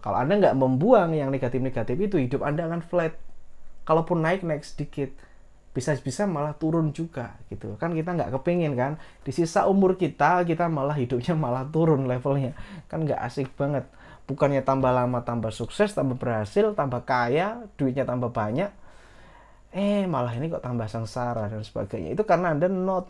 kalau Anda nggak membuang yang negatif-negatif itu, hidup Anda akan flat. Kalaupun naik-naik sedikit, bisa-bisa malah turun juga gitu. Kan kita nggak kepingin kan, di sisa umur kita, kita malah hidupnya malah turun levelnya. Kan nggak asik banget. Bukannya tambah lama, tambah sukses, tambah berhasil, tambah kaya, duitnya tambah banyak. Eh, malah ini kok tambah sengsara dan sebagainya. Itu karena Anda not.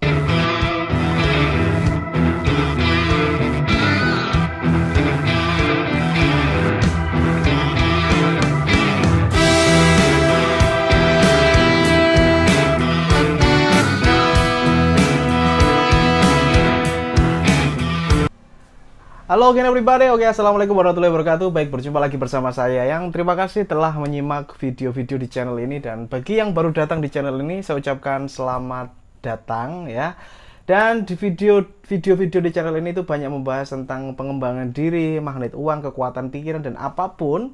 Halo again everybody, oke assalamualaikum warahmatullahi wabarakatuh Baik berjumpa lagi bersama saya yang terima kasih telah menyimak video-video di channel ini Dan bagi yang baru datang di channel ini saya ucapkan selamat datang ya Dan di video video-video di channel ini itu banyak membahas tentang pengembangan diri, magnet uang, kekuatan pikiran dan apapun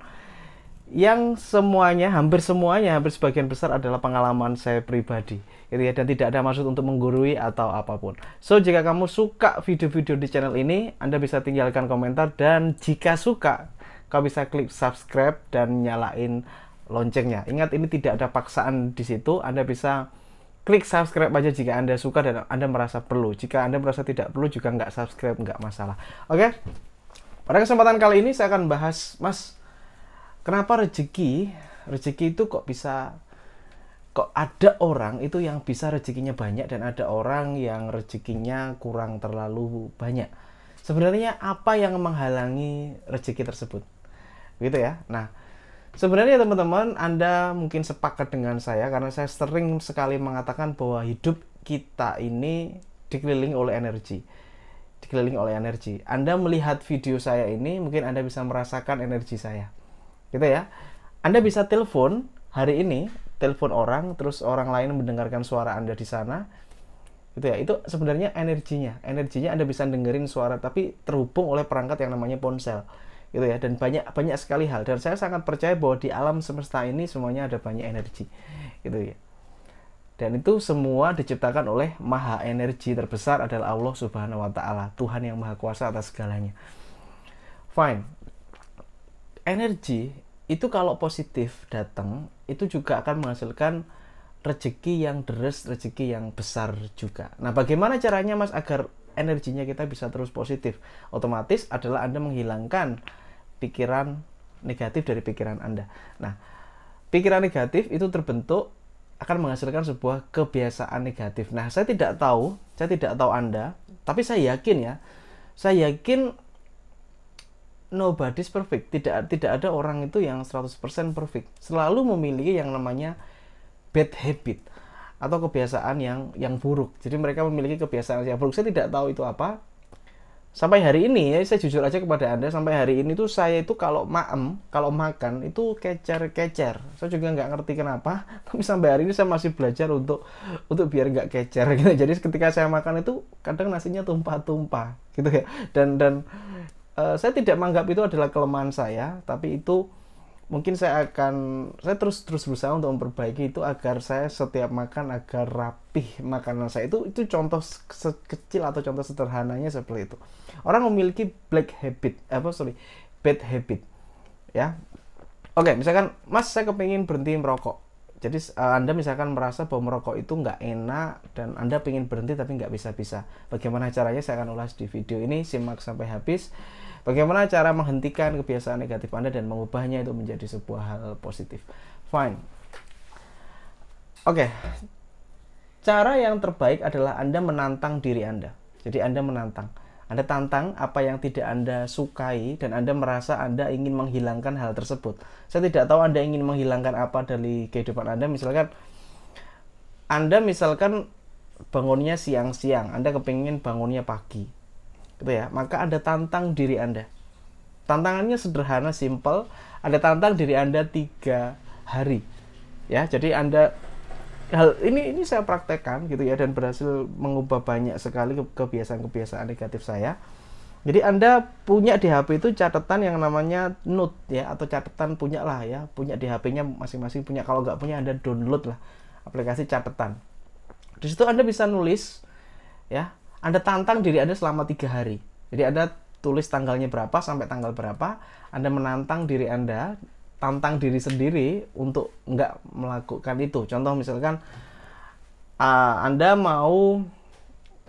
yang semuanya hampir semuanya hampir sebagian besar adalah pengalaman saya pribadi gitu ya dan tidak ada maksud untuk menggurui atau apapun so jika kamu suka video-video di channel ini anda bisa tinggalkan komentar dan jika suka kau bisa klik subscribe dan nyalain loncengnya ingat ini tidak ada paksaan di situ anda bisa klik subscribe aja jika anda suka dan anda merasa perlu jika anda merasa tidak perlu juga nggak subscribe nggak masalah oke okay? pada kesempatan kali ini saya akan bahas mas Kenapa rezeki? Rezeki itu kok bisa kok ada orang itu yang bisa rezekinya banyak dan ada orang yang rezekinya kurang terlalu banyak. Sebenarnya apa yang menghalangi rezeki tersebut? Gitu ya. Nah, sebenarnya teman-teman Anda mungkin sepakat dengan saya karena saya sering sekali mengatakan bahwa hidup kita ini dikelilingi oleh energi. Dikelilingi oleh energi. Anda melihat video saya ini mungkin Anda bisa merasakan energi saya gitu ya anda bisa telepon hari ini telepon orang terus orang lain mendengarkan suara anda di sana gitu ya itu sebenarnya energinya energinya anda bisa dengerin suara tapi terhubung oleh perangkat yang namanya ponsel gitu ya dan banyak banyak sekali hal dan saya sangat percaya bahwa di alam semesta ini semuanya ada banyak energi gitu ya dan itu semua diciptakan oleh maha energi terbesar adalah Allah Subhanahu wa taala, Tuhan yang maha kuasa atas segalanya. Fine energi itu kalau positif datang itu juga akan menghasilkan rezeki yang deres, rezeki yang besar juga. Nah, bagaimana caranya Mas agar energinya kita bisa terus positif? Otomatis adalah Anda menghilangkan pikiran negatif dari pikiran Anda. Nah, pikiran negatif itu terbentuk akan menghasilkan sebuah kebiasaan negatif. Nah, saya tidak tahu, saya tidak tahu Anda, tapi saya yakin ya. Saya yakin nobody's perfect. Tidak tidak ada orang itu yang 100% perfect. Selalu memiliki yang namanya bad habit atau kebiasaan yang yang buruk. Jadi mereka memiliki kebiasaan yang buruk. Saya tidak tahu itu apa. Sampai hari ini ya, saya jujur aja kepada Anda, sampai hari ini tuh saya itu kalau maem, kalau makan itu kecer-kecer. Saya juga nggak ngerti kenapa, tapi sampai hari ini saya masih belajar untuk untuk biar nggak kecer gitu. Jadi ketika saya makan itu kadang nasinya tumpah-tumpah gitu ya. Dan dan uh, saya tidak menganggap itu adalah kelemahan saya, tapi itu mungkin saya akan saya terus terus berusaha untuk memperbaiki itu agar saya setiap makan agar rapih makanan saya itu itu contoh kecil atau contoh sederhananya seperti itu orang memiliki black habit apa sorry bad habit ya oke misalkan mas saya kepingin berhenti merokok jadi uh, Anda misalkan merasa bahwa merokok itu nggak enak dan Anda ingin berhenti tapi nggak bisa-bisa. Bagaimana caranya? Saya akan ulas di video ini. Simak sampai habis. Bagaimana cara menghentikan kebiasaan negatif Anda dan mengubahnya itu menjadi sebuah hal positif. Fine. Oke. Okay. Cara yang terbaik adalah Anda menantang diri Anda. Jadi Anda menantang. Anda tantang apa yang tidak Anda sukai dan Anda merasa Anda ingin menghilangkan hal tersebut. Saya tidak tahu Anda ingin menghilangkan apa dari kehidupan Anda. Misalkan Anda misalkan bangunnya siang-siang, Anda kepingin bangunnya pagi. Gitu ya. Maka Anda tantang diri Anda. Tantangannya sederhana, simple. Anda tantang diri Anda tiga hari. Ya, jadi Anda hal ini ini saya praktekkan gitu ya dan berhasil mengubah banyak sekali kebiasaan-kebiasaan negatif saya. Jadi Anda punya di HP itu catatan yang namanya note ya atau catatan punya lah ya, punya di HP-nya masing-masing punya. Kalau nggak punya Anda download lah aplikasi catatan. Di situ Anda bisa nulis ya, Anda tantang diri Anda selama tiga hari. Jadi Anda tulis tanggalnya berapa sampai tanggal berapa, Anda menantang diri Anda tantang diri sendiri untuk nggak melakukan itu. Contoh misalkan uh, Anda mau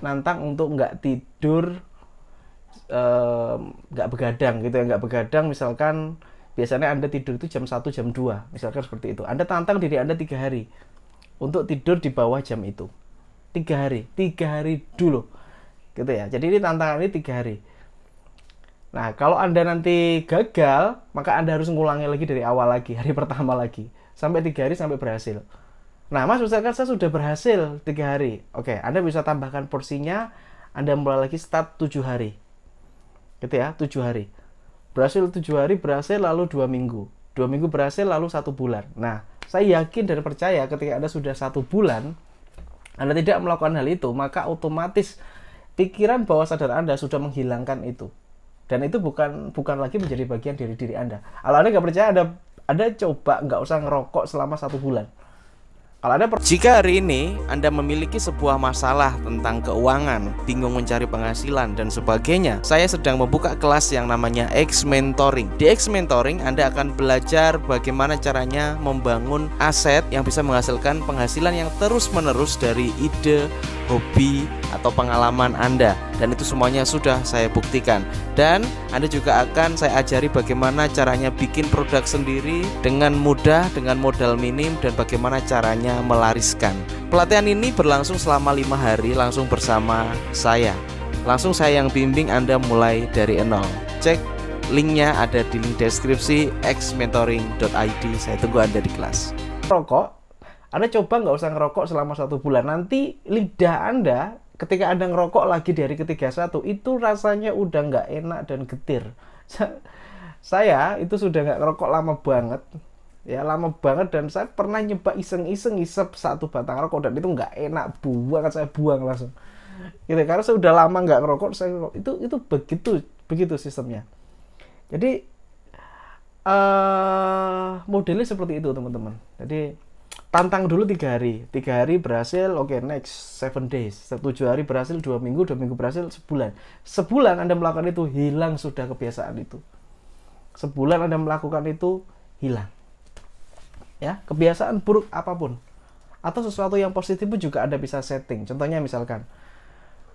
nantang untuk nggak tidur nggak uh, begadang gitu ya nggak begadang misalkan biasanya anda tidur itu jam 1 jam 2 misalkan seperti itu anda tantang diri anda tiga hari untuk tidur di bawah jam itu tiga hari tiga hari dulu gitu ya jadi ini tantangan ini tiga hari Nah, kalau Anda nanti gagal, maka Anda harus ngulangi lagi dari awal lagi, hari pertama lagi. Sampai tiga hari sampai berhasil. Nah, Mas, misalkan saya sudah berhasil tiga hari. Oke, Anda bisa tambahkan porsinya, Anda mulai lagi start tujuh hari. Gitu ya, tujuh hari. Berhasil tujuh hari, berhasil lalu dua minggu. Dua minggu berhasil, lalu satu bulan. Nah, saya yakin dan percaya ketika Anda sudah satu bulan, Anda tidak melakukan hal itu, maka otomatis pikiran bawah sadar Anda sudah menghilangkan itu dan itu bukan bukan lagi menjadi bagian dari diri anda kalau anda nggak percaya anda anda coba nggak usah ngerokok selama satu bulan kalau anda jika hari ini anda memiliki sebuah masalah tentang keuangan bingung mencari penghasilan dan sebagainya saya sedang membuka kelas yang namanya X Mentoring di X Mentoring anda akan belajar bagaimana caranya membangun aset yang bisa menghasilkan penghasilan yang terus menerus dari ide hobi atau pengalaman Anda dan itu semuanya sudah saya buktikan dan Anda juga akan saya ajari bagaimana caranya bikin produk sendiri dengan mudah dengan modal minim dan bagaimana caranya melariskan pelatihan ini berlangsung selama lima hari langsung bersama saya langsung saya yang bimbing Anda mulai dari nol cek linknya ada di link deskripsi xmentoring.id saya tunggu Anda di kelas rokok anda coba nggak usah ngerokok selama satu bulan. Nanti lidah Anda ketika Anda ngerokok lagi dari ketiga satu itu rasanya udah nggak enak dan getir. Saya itu sudah nggak ngerokok lama banget ya lama banget dan saya pernah nyoba iseng-iseng isep satu batang rokok dan itu nggak enak buang saya buang langsung gitu karena saya udah lama nggak ngerokok saya ngerokok. itu itu begitu begitu sistemnya jadi uh, modelnya seperti itu teman-teman jadi tantang dulu tiga hari tiga hari berhasil oke okay, next seven days tujuh hari berhasil dua minggu dua minggu berhasil sebulan sebulan anda melakukan itu hilang sudah kebiasaan itu sebulan anda melakukan itu hilang ya kebiasaan buruk apapun atau sesuatu yang positif pun juga anda bisa setting contohnya misalkan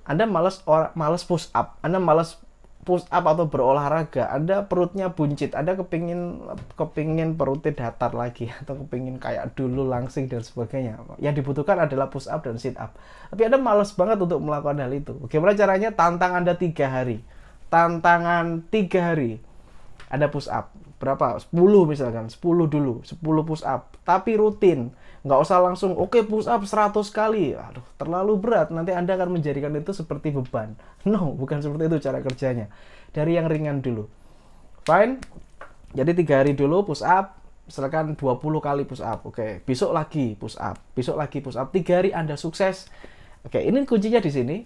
anda malas orang malas push up anda malas push up atau berolahraga anda perutnya buncit anda kepingin kepingin perutnya datar lagi atau kepingin kayak dulu langsing dan sebagainya yang dibutuhkan adalah push up dan sit up tapi anda males banget untuk melakukan hal itu bagaimana caranya tantang anda tiga hari tantangan tiga hari anda push up berapa 10 misalkan 10 dulu 10 push up tapi rutin nggak usah langsung oke okay, push up 100 kali aduh terlalu berat nanti anda akan menjadikan itu seperti beban no bukan seperti itu cara kerjanya dari yang ringan dulu fine jadi tiga hari dulu push up misalkan 20 kali push up oke okay. besok lagi push up besok lagi push up tiga hari anda sukses oke okay, ini kuncinya di sini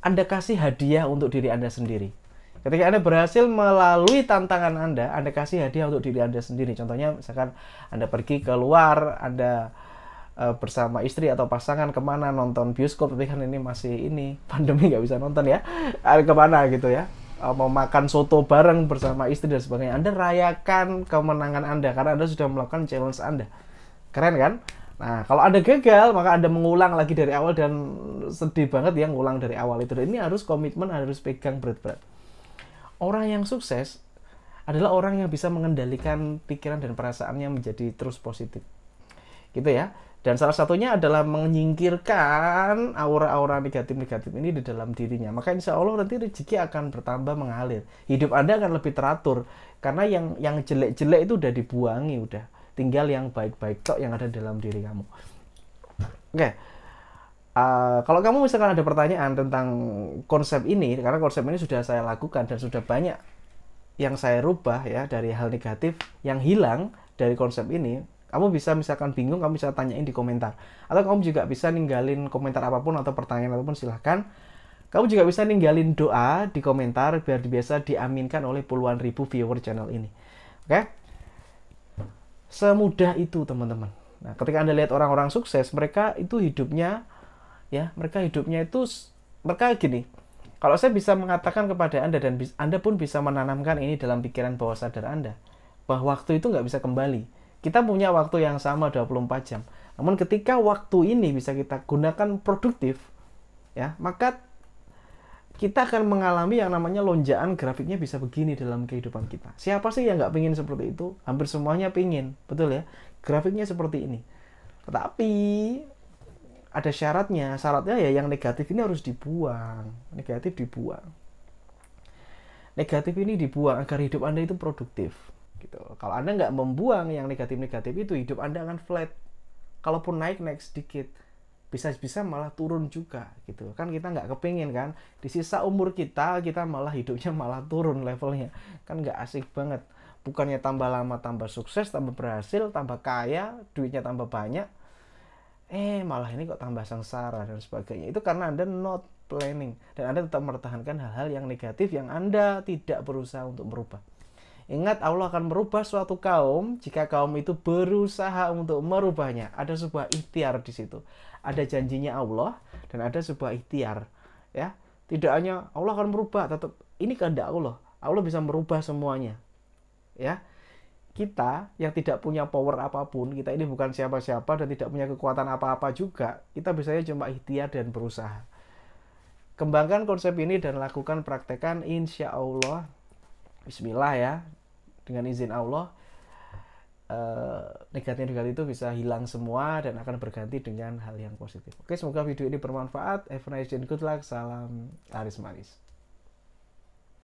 anda kasih hadiah untuk diri anda sendiri Ketika Anda berhasil melalui tantangan Anda, Anda kasih hadiah untuk diri Anda sendiri. Contohnya misalkan Anda pergi keluar, Anda e, bersama istri atau pasangan kemana nonton bioskop, tapi kan ini masih ini, pandemi nggak bisa nonton ya, eh, kemana gitu ya. E, mau makan soto bareng bersama istri dan sebagainya. Anda rayakan kemenangan Anda, karena Anda sudah melakukan challenge Anda. Keren kan? Nah, kalau Anda gagal, maka Anda mengulang lagi dari awal dan sedih banget ya ngulang dari awal itu. Dan ini harus komitmen, harus pegang berat-berat orang yang sukses adalah orang yang bisa mengendalikan pikiran dan perasaannya menjadi terus positif. Gitu ya. Dan salah satunya adalah menyingkirkan aura-aura negatif-negatif ini di dalam dirinya. Maka insya Allah nanti rezeki akan bertambah mengalir. Hidup Anda akan lebih teratur. Karena yang yang jelek-jelek itu udah dibuangi, udah. Tinggal yang baik-baik tok yang ada dalam diri kamu. Oke. Okay. Uh, kalau kamu misalkan ada pertanyaan tentang konsep ini, karena konsep ini sudah saya lakukan dan sudah banyak yang saya rubah ya dari hal negatif yang hilang dari konsep ini, kamu bisa misalkan bingung, kamu bisa tanyain di komentar. Atau kamu juga bisa ninggalin komentar apapun atau pertanyaan apapun silahkan. Kamu juga bisa ninggalin doa di komentar biar biasa diaminkan oleh puluhan ribu viewer channel ini. Oke? Okay? Semudah itu teman-teman. Nah, ketika Anda lihat orang-orang sukses, mereka itu hidupnya ya mereka hidupnya itu mereka gini kalau saya bisa mengatakan kepada anda dan anda pun bisa menanamkan ini dalam pikiran bawah sadar anda bahwa waktu itu nggak bisa kembali kita punya waktu yang sama 24 jam namun ketika waktu ini bisa kita gunakan produktif ya maka kita akan mengalami yang namanya lonjakan grafiknya bisa begini dalam kehidupan kita. Siapa sih yang nggak pingin seperti itu? Hampir semuanya pingin, betul ya? Grafiknya seperti ini. Tetapi ada syaratnya syaratnya ya yang negatif ini harus dibuang negatif dibuang negatif ini dibuang agar hidup anda itu produktif gitu kalau anda nggak membuang yang negatif negatif itu hidup anda akan flat kalaupun naik naik sedikit bisa-bisa malah turun juga gitu kan kita nggak kepingin kan di sisa umur kita kita malah hidupnya malah turun levelnya kan nggak asik banget bukannya tambah lama tambah sukses tambah berhasil tambah kaya duitnya tambah banyak eh malah ini kok tambah sengsara dan sebagainya itu karena anda not planning dan anda tetap mempertahankan hal-hal yang negatif yang anda tidak berusaha untuk merubah Ingat Allah akan merubah suatu kaum jika kaum itu berusaha untuk merubahnya. Ada sebuah ikhtiar di situ. Ada janjinya Allah dan ada sebuah ikhtiar. Ya, tidak hanya Allah akan merubah, tetap ini kehendak Allah. Allah bisa merubah semuanya. Ya, kita yang tidak punya power apapun, kita ini bukan siapa-siapa dan tidak punya kekuatan apa-apa juga, kita bisa cuma ikhtiar dan berusaha. Kembangkan konsep ini dan lakukan praktekan insya Allah. Bismillah ya, dengan izin Allah, eh, negatif-negatif itu bisa hilang semua dan akan berganti dengan hal yang positif. Oke, semoga video ini bermanfaat. Have a nice day and good luck. Salam Aris -manis.